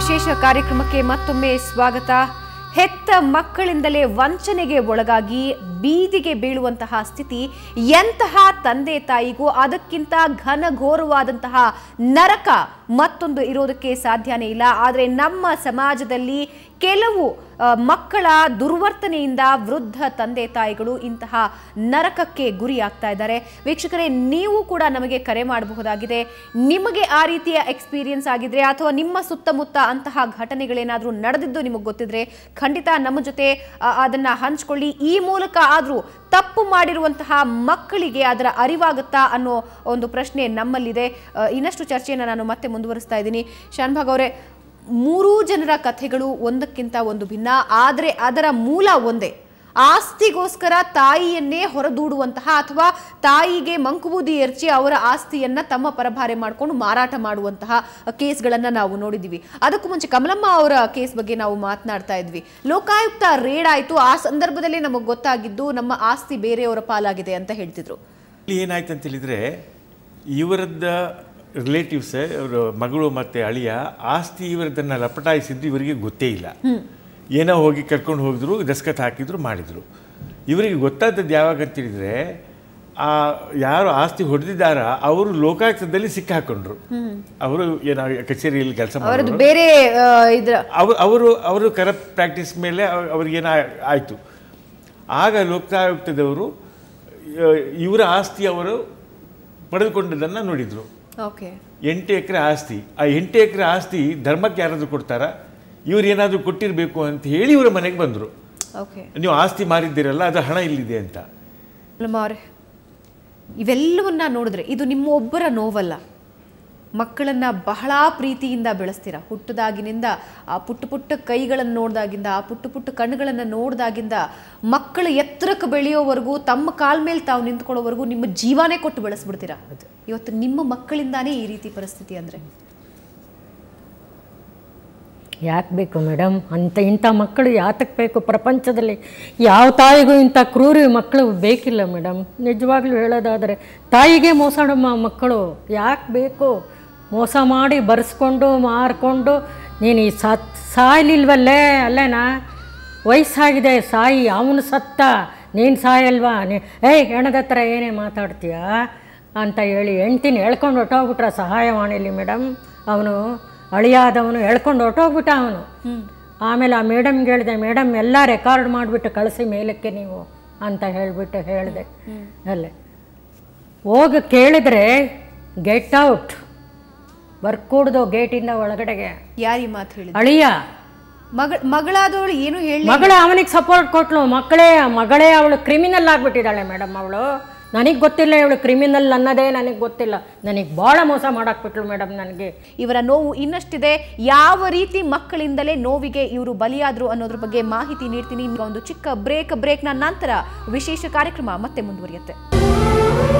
ವಿಶೇಷ ಕಾರ್ಯಕ್ರಮಕ್ಕೆ ಮತ್ತೊಮ್ಮೆ ಸ್ವಾಗತ ಹೆತ್ತ ಮಕ್ಕಳಿಂದಲೇ ವಂಚನೆಗೆ ಒಳಗಾಗಿ ಬೀದಿಗೆ ಬೀಳುವಂತಹ ಸ್ಥಿತಿ ಎಂತಹ ತಂದೆ ತಾಯಿಗೂ ಅದಕ್ಕಿಂತ ಘನಘೋರವಾದಂತಹ ನರಕ ಮತ್ತೊಂದು ಇರೋದಕ್ಕೆ ಸಾಧ್ಯನೇ ಇಲ್ಲ ಆದರೆ ನಮ್ಮ ಸಮಾಜದಲ್ಲಿ ಕೆಲವು ಮಕ್ಕಳ ದುರ್ವರ್ತನೆಯಿಂದ ವೃದ್ಧ ತಂದೆ ತಾಯಿಗಳು ಇಂತಹ ನರಕಕ್ಕೆ ಗುರಿಯಾಗ್ತಾ ಇದ್ದಾರೆ ವೀಕ್ಷಕರೇ ನೀವು ಕೂಡ ನಮಗೆ ಕರೆ ಮಾಡಬಹುದಾಗಿದೆ ನಿಮಗೆ ಆ ರೀತಿಯ ಎಕ್ಸ್ಪೀರಿಯನ್ಸ್ ಆಗಿದ್ರೆ ಅಥವಾ ನಿಮ್ಮ ಸುತ್ತಮುತ್ತ ಅಂತಹ ಘಟನೆಗಳೇನಾದರೂ ನಡೆದಿದ್ದು ನಿಮಗೆ ಗೊತ್ತಿದ್ರೆ ಖಂಡಿತ ನಮ್ಮ ಜೊತೆ ಅದನ್ನು ಹಂಚ್ಕೊಳ್ಳಿ ಈ ಮೂಲಕ ಆದರೂ ತಪ್ಪು ಮಾಡಿರುವಂತಹ ಮಕ್ಕಳಿಗೆ ಅದರ ಅರಿವಾಗುತ್ತಾ ಅನ್ನೋ ಒಂದು ಪ್ರಶ್ನೆ ನಮ್ಮಲ್ಲಿದೆ ಇನ್ನಷ್ಟು ಚರ್ಚೆಯನ್ನು ನಾನು ಮತ್ತೆ ಮುಂದುವರಿಸ್ತಾ ಇದ್ದೀನಿ ಶಾನ್ಭಾಗ್ ಅವರೇ ಮೂರೂ ಜನರ ಕಥೆಗಳು ಒಂದಕ್ಕಿಂತ ಒಂದು ಭಿನ್ನ ಆದರೆ ಅದರ ಮೂಲ ಒಂದೇ ಆಸ್ತಿಗೋಸ್ಕರ ತಾಯಿಯನ್ನೇ ಹೊರದೂಡುವಂತಹ ಅಥವಾ ತಾಯಿಗೆ ಮಂಕುಬೂದಿ ಎರಚಿ ಅವರ ಆಸ್ತಿಯನ್ನ ತಮ್ಮ ಪರಭಾರೆ ಮಾಡಿಕೊಂಡು ಮಾರಾಟ ಮಾಡುವಂತಹ ಕೇಸ್ಗಳನ್ನು ನಾವು ನೋಡಿದ್ವಿ ಅದಕ್ಕೂ ಮುಂಚೆ ಕಮಲಮ್ಮ ಅವರ ಕೇಸ್ ಬಗ್ಗೆ ನಾವು ಮಾತನಾಡ್ತಾ ಇದ್ವಿ ಲೋಕಾಯುಕ್ತ ರೇಡ್ ಆಯಿತು ಆ ಸಂದರ್ಭದಲ್ಲಿ ನಮಗೆ ಗೊತ್ತಾಗಿದ್ದು ನಮ್ಮ ಆಸ್ತಿ ಬೇರೆಯವರ ಪಾಲಾಗಿದೆ ಅಂತ ಹೇಳ್ತಿದ್ರು ಏನಾಯ್ತು ಅಂತ ಹೇಳಿದ್ರೆ ಇವರದ್ದ ರಿಲೇಟಿವ್ಸ್ eh, ಇವರು ಮಗಳು ಮತ್ತು ಅಳಿಯ ಆಸ್ತಿ ಇವರದನ್ನ ಲಪಟಾಯಿಸಿದ್ದು ಇವರಿಗೆ ಗೊತ್ತೇ ಇಲ್ಲ ಏನೋ ಹೋಗಿ ಕರ್ಕೊಂಡು ಹೋಗಿದ್ರು ದಸ್ಕತ್ ಹಾಕಿದ್ರು ಮಾಡಿದರು ಇವರಿಗೆ ಗೊತ್ತಾದದ್ದು ಯಾವಾಗ ಅಂತೇಳಿದರೆ ಆ ಯಾರು ಆಸ್ತಿ ಹೊಡೆದಿದ್ದಾರ ಅವರು ಲೋಕಾಯುಕ್ತದಲ್ಲಿ ಸಿಕ್ಕಾಕೊಂಡ್ರು ಅವರು ಏನೋ ಕಚೇರಿಯಲ್ಲಿ ಕೆಲಸ ಮಾಡಿದ್ರು ಬೇರೆ ಅವರು ಅವರು ಕರಪ್ಟ್ ಪ್ರಾಕ್ಟೀಸ್ ಮೇಲೆ ಅವ್ರಿಗೇನ ಆಯಿತು ಆಗ ಲೋಕಾಯುಕ್ತದವರು ಇವರ ಆಸ್ತಿ ಅವರು ಪಡೆದುಕೊಂಡದನ್ನು ನೋಡಿದರು ಎಂಟು ಎಕರೆ ಆಸ್ತಿ ಆ ಎಂಟು ಎಕರೆ ಆಸ್ತಿ ಧರ್ಮಕ್ಕೆ ಯಾರಾದರೂ ಕೊಡ್ತಾರಾ ಇವ್ರು ಏನಾದರೂ ಕೊಟ್ಟಿರಬೇಕು ಅಂತ ಹೇಳಿ ಇವರ ಮನೆಗೆ ಬಂದರು ನೀವು ಆಸ್ತಿ ಮಾರಿದ್ದೀರಲ್ಲ ಅದು ಹಣ ಇಲ್ಲಿದೆ ಅಂತ ಇವೆಲ್ಲವನ್ನ ನೋಡಿದ್ರೆ ಇದು ನಿಮ್ಮ ಒಬ್ಬರ ನೋವಲ್ಲ ಮಕ್ಕಳನ್ನು ಬಹಳ ಪ್ರೀತಿಯಿಂದ ಬೆಳೆಸ್ತೀರ ಹುಟ್ಟದಾಗಿನಿಂದ ಆ ಪುಟ್ಟ ಪುಟ್ಟ ಕೈಗಳನ್ನು ನೋಡಿದಾಗಿಂದ ಆ ಪುಟ್ಟ ಪುಟ್ಟ ಕಣ್ಣುಗಳನ್ನು ನೋಡಿದಾಗಿಂದ ಮಕ್ಕಳು ಎತ್ತರಕ್ಕೆ ಬೆಳೆಯೋವರೆಗೂ ತಮ್ಮ ಕಾಲ ಮೇಲೆ ತಾವು ನಿಂತ್ಕೊಳ್ಳೋವರೆಗೂ ನಿಮ್ಮ ಜೀವನೇ ಕೊಟ್ಟು ಬೆಳೆಸ್ಬಿಡ್ತೀರಾ ಇವತ್ತು ನಿಮ್ಮ ಮಕ್ಕಳಿಂದಾನೇ ಈ ರೀತಿ ಪರಿಸ್ಥಿತಿ ಅಂದರೆ ಯಾಕೆ ಬೇಕು ಮೇಡಮ್ ಅಂತ ಇಂಥ ಮಕ್ಕಳು ಯಾತಕ್ಕೆ ಬೇಕು ಪ್ರಪಂಚದಲ್ಲಿ ಯಾವ ತಾಯಿಗೂ ಇಂಥ ಕ್ರೂರಿ ಮಕ್ಕಳು ಬೇಕಿಲ್ಲ ಮೇಡಮ್ ನಿಜವಾಗ್ಲೂ ಹೇಳೋದಾದರೆ ತಾಯಿಗೆ ಮೋಸ ಮಕ್ಕಳು ಯಾಕೆ ಬೇಕು ಮೋಸ ಮಾಡಿ ಬರೆಸ್ಕೊಂಡು ಮಾರಿಕೊಂಡು ನೀನು ಈ ಸತ್ ಸಾಯ್ಲಿಲ್ವಲ್ಲೇ ಅಲ್ಲೇನಾ ವಯಸ್ಸಾಗಿದೆ ಸಾಯಿ ಅವನು ಸತ್ತ ನೀನು ಸಾಯಲ್ವಾ ನೀ ಏಯ್ ಹೆಣದ ಹತ್ರ ಏನೇ ಮಾತಾಡ್ತೀಯಾ ಅಂತ ಹೇಳಿ ಹೆಂಡ್ತೀನಿ ಹೇಳ್ಕೊಂಡು ಹೊಟ್ಟೋಗ್ಬಿಟ್ರ ಸಹಾಯವಾಣಿಲಿ ಮೇಡಮ್ ಅವನು ಅಳಿಯಾದವನು ಹೇಳ್ಕೊಂಡು ಹೊಟ್ಟೋಗ್ಬಿಟ್ಟ ಅವನು ಆಮೇಲೆ ಆ ಮೇಡಮ್ಗೆ ಹೇಳಿದೆ ಮೇಡಮ್ ಎಲ್ಲ ರೆಕಾರ್ಡ್ ಮಾಡಿಬಿಟ್ಟು ಕಳಿಸಿ ಮೇಲಕ್ಕೆ ನೀವು ಅಂತ ಹೇಳಿಬಿಟ್ಟು ಹೇಳಿದೆ ಅಲ್ಲೇ ಹೋಗಿ ಕೇಳಿದ್ರೆ ಗೆಟ್ ಔಟ್ ಬರ್ಕೊಡ್ದು ಗೇಟಿಂದ ಒಳಗಡೆಗೆ ಯಾರಿ ಮಾತು ಹೇಳಿ ಅಳಿಯ ಮಗಳ ಮಗಳಾದವಳು ಏನು ಹೇಳಿ ಮಗಳ ಅವನಿಗೆ ಸಪೋರ್ಟ್ ಕೊಟ್ಲು ಮಕ್ಕಳೇ ಮಗಳೇ ಅವಳು ಕ್ರಿಮಿನಲ್ ಆಗಿಬಿಟ್ಟಿದ್ದಾಳೆ ಮೇಡಮ್ ಅವಳು ನನಗೆ ಗೊತ್ತಿಲ್ಲ ಇವಳು ಕ್ರಿಮಿನಲ್ ಅನ್ನೋದೇ ನನಗೆ ಗೊತ್ತಿಲ್ಲ ನನಗೆ ಭಾಳ ಮೋಸ ಮಾಡಾಕ್ಬಿಟ್ಲು ಮೇಡಮ್ ನನಗೆ ಇವರ ನೋವು ಇನ್ನಷ್ಟಿದೆ ಯಾವ ರೀತಿ ಮಕ್ಕಳಿಂದಲೇ ನೋವಿಗೆ ಇವರು ಬಲಿಯಾದ್ರು ಅನ್ನೋದ್ರ ಬಗ್ಗೆ ಮಾಹಿತಿ ನೀಡ್ತೀನಿ ಒಂದು ಚಿಕ್ಕ ಬ್ರೇಕ್ ಬ್ರೇಕ್ನ ನಂತರ ವಿಶೇಷ ಕಾರ್ಯಕ್ರಮ ಮತ್ತೆ ಮುಂದುವರಿಯುತ್ತೆ